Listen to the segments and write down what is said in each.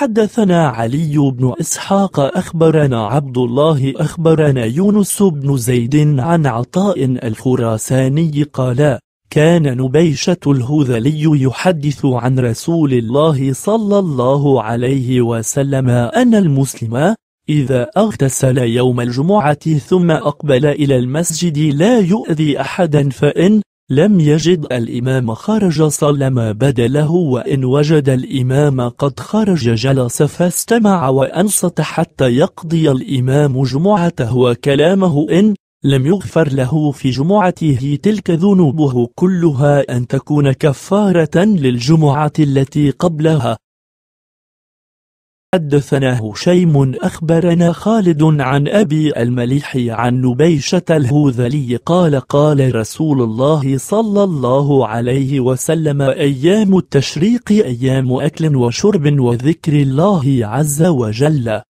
حدثنا علي بن إسحاق أخبرنا عبد الله أخبرنا يونس بن زيد عن عطاء الخراساني قال كان نبيشة الهذلي يحدث عن رسول الله صلى الله عليه وسلم أن المسلم إذا اغتسل يوم الجمعة ثم أقبل إلى المسجد لا يؤذي أحدا فإن لم يجد الإمام خرج صلى ما بدله وإن وجد الإمام قد خرج جلس فاستمع وأنصت حتى يقضي الإمام جمعته وكلامه إن لم يغفر له في جمعته تلك ذنوبه كلها أن تكون كفارة للجمعة التي قبلها حدثنا هشيم أخبرنا خالد عن أبي المليح عن نبيشة الهوذلي قال قال رسول الله صلى الله عليه وسلم أيام التشريق أيام أكل وشرب وذكر الله عز وجل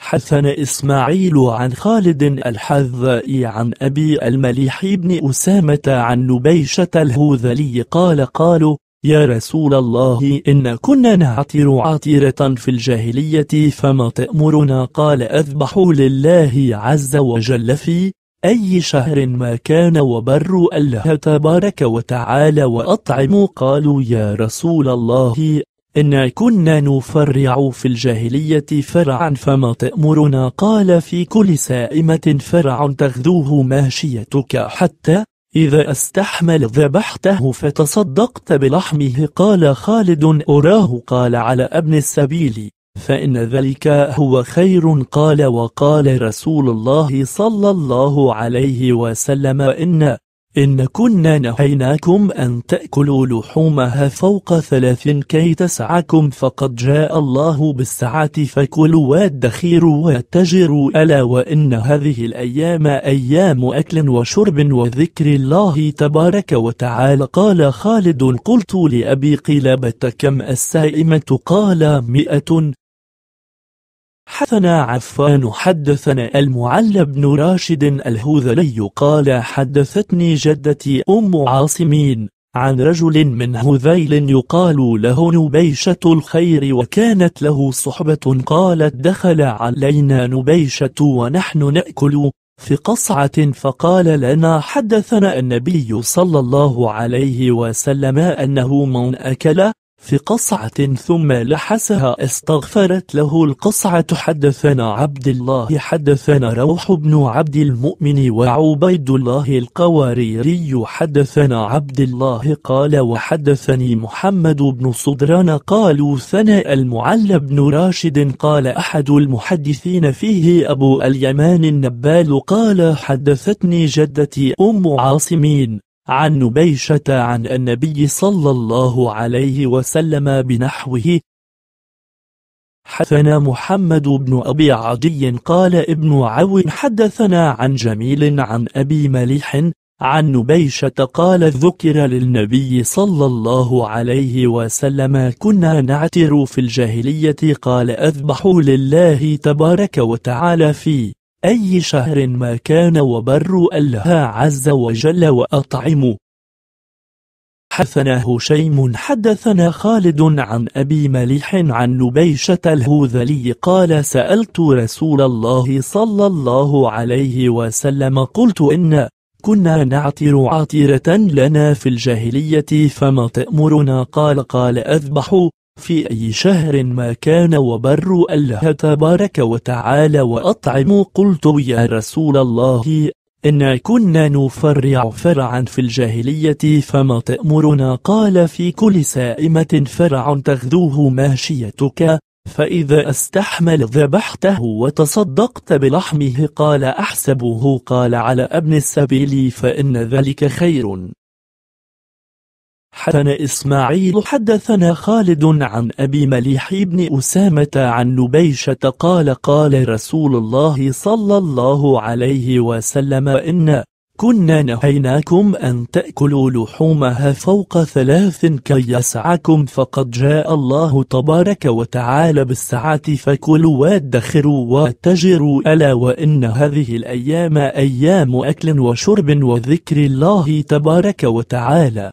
حثن إسماعيل عن خالد الحذائي عن أبي المليح بن أسامة عن نبيشة الهوذلي قال قالوا يا رسول الله إن كنا نعتر عتيرة في الجاهلية فما تأمرنا قال أذبحوا لله عز وجل في أي شهر ما كان وبروا الله تبارك وتعالى وأطعموا قالوا يا رسول الله إن كنا نفرع في الجاهلية فرعا فما تأمرنا قال في كل سائمة فرع تغذوه ماشيتك حتى إذا استحمل ذبحته فتصدقت بلحمه قال خالد أراه قال على ابن السبيل فإن ذلك هو خير قال وقال رسول الله صلى الله عليه وسلم إن إن كنا نهيناكم أن تأكلوا لحومها فوق ثلاث كي تسعكم فقد جاء الله بالسعة فكلوا وادخروا واتجروا ألا وإن هذه الأيام أيام أكل وشرب وذكر الله تبارك وتعالى قال خالد قلت لأبي قلابة كم السائمة قال مئة حدثنا عفان حدثنا المعلى بن راشد الهذلي قال حدثتني جدتي أم عاصمين عن رجل من هذيل يقال له نبيشة الخير وكانت له صحبة قالت دخل علينا نبيشة ونحن نأكل في قصعة فقال لنا حدثنا النبي صلى الله عليه وسلم أنه من أكل في قصعة ثم لحسها استغفرت له القصعة حدثنا عبد الله حدثنا روح بن عبد المؤمن وعبيد الله القواريري حدثنا عبد الله قال وحدثني محمد بن صدران قالوا ثناء المعلى بن راشد قال أحد المحدثين فيه أبو اليمان النبال قال حدثتني جدتي أم عاصمين عن نبيشة عن النبي صلى الله عليه وسلم بنحوه حدثنا محمد بن أبي عدي قال ابن عو حدثنا عن جميل عن أبي مليح عن نبيشة قال ذكر للنبي صلى الله عليه وسلم كنا نعتر في الجاهلية قال أذبح لله تبارك وتعالى في أي شهر ما كان وبر الله عز وجل وأطعموا حدثنا هشيم حدثنا خالد عن أبي مليح عن نبيشة الهوذلي قال سألت رسول الله صلى الله عليه وسلم قلت إن كنا نعتر عطيرة لنا في الجاهلية فما تأمرنا قال قال أذبحوا في أي شهر ما كان وبر الله تبارك وتعالى وأطعم قلت يا رسول الله إنا كنا نفرع فرعا في الجاهلية فما تأمرنا قال في كل سائمة فرع تغذوه ماشيتك فإذا استحمل ذبحته وتصدقت بلحمه قال أحسبه قال على ابن السبيل فإن ذلك خير حدثنا إسماعيل حدثنا خالد عن أبي مليح بن أسامة عن نبيشة قال قال رسول الله صلى الله عليه وسلم إن كنا نهيناكم أن تأكلوا لحومها فوق ثلاث كي يسعكم فقد جاء الله تبارك وتعالى بالسعة فكلوا وادخروا واتجروا ألا وإن هذه الأيام أيام أكل وشرب وذكر الله تبارك وتعالى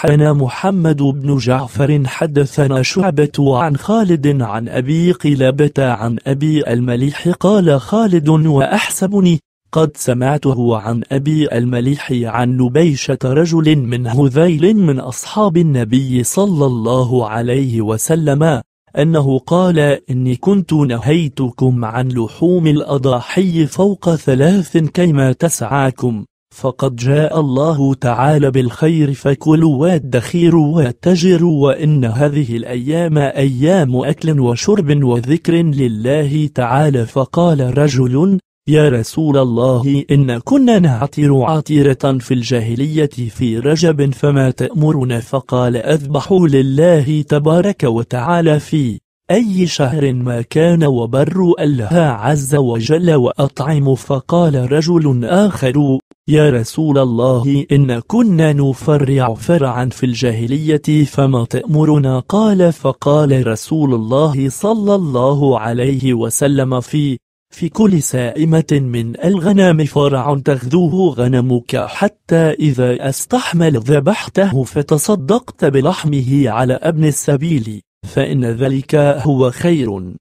حدثنا محمد بن جعفر حدثنا شعبة عن خالد عن أبي قلابة عن أبي المليح قال خالد وأحسبني قد سمعته عن أبي المليح عن نبيشة رجل من هذيل من أصحاب النبي صلى الله عليه وسلم أنه قال إني كنت نهيتكم عن لحوم الأضاحي فوق ثلاث كيما تسعاكم فقد جاء الله تعالى بالخير فكلوا وادخروا واتجروا وإن هذه الأيام أيام أكل وشرب وذكر لله تعالى فقال رجل يا رسول الله إن كنا نعتر عطيرة في الجاهلية في رجب فما تأمرنا فقال أذبحوا لله تبارك وتعالى في أي شهر ما كان وبر الله عز وجل وأطعم فقال رجل آخر يا رسول الله إن كنا نفرع فرعا في الجاهلية فما تأمرنا قال فقال رسول الله صلى الله عليه وسلم في في كل سائمة من الغنم فرع تغذوه غنمك حتى إذا استحمل ذبحته فتصدقت بلحمه على ابن السبيل فإن ذلك هو خير